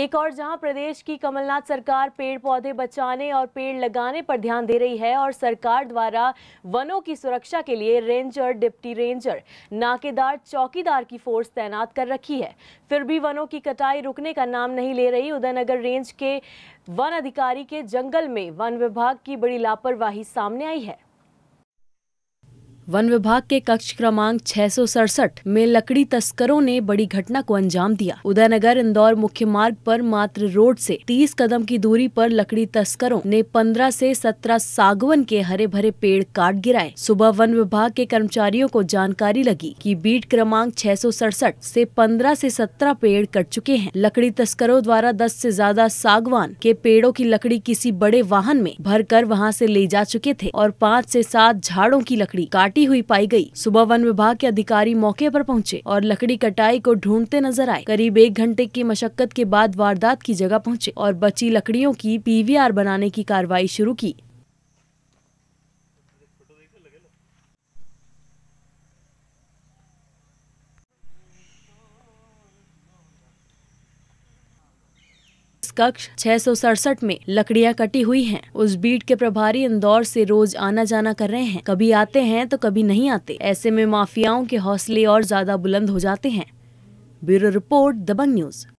एक और जहां प्रदेश की कमलनाथ सरकार पेड़ पौधे बचाने और पेड़ लगाने पर ध्यान दे रही है और सरकार द्वारा वनों की सुरक्षा के लिए रेंजर डिप्टी रेंजर नाकेदार चौकीदार की फोर्स तैनात कर रखी है फिर भी वनों की कटाई रुकने का नाम नहीं ले रही उदयनगर रेंज के वन अधिकारी के जंगल में वन विभाग की बड़ी लापरवाही सामने आई है वन विभाग के कक्ष क्रमांक छह में लकड़ी तस्करों ने बड़ी घटना को अंजाम दिया उदयनगर इंदौर मुख्य मार्ग पर मात्र रोड से 30 कदम की दूरी पर लकड़ी तस्करों ने 15 से 17 सागवन के हरे भरे पेड़ काट गिराए सुबह वन विभाग के कर्मचारियों को जानकारी लगी कि बीट क्रमांक छह से 15 से 17 पेड़ कट चुके हैं लकड़ी तस्करों द्वारा दस ऐसी ज्यादा सागवान के पेड़ों की लकड़ी किसी बड़े वाहन में भर कर वहाँ ले जा चुके थे और पाँच ऐसी सात झाड़ों की लकड़ी काट कटी हुई पाई गई। सुबह वन विभाग के अधिकारी मौके पर पहुंचे और लकड़ी कटाई को ढूंढते नजर आए करीब एक घंटे की मशक्कत के बाद वारदात की जगह पहुंचे और बची लकड़ियों की पीवीआर बनाने की कार्रवाई शुरू की कक्ष छह में लकड़ियाँ कटी हुई हैं। उस बीट के प्रभारी इंदौर से रोज आना जाना कर रहे हैं कभी आते हैं तो कभी नहीं आते ऐसे में माफियाओं के हौसले और ज्यादा बुलंद हो जाते हैं ब्यूरो रिपोर्ट दबंग न्यूज़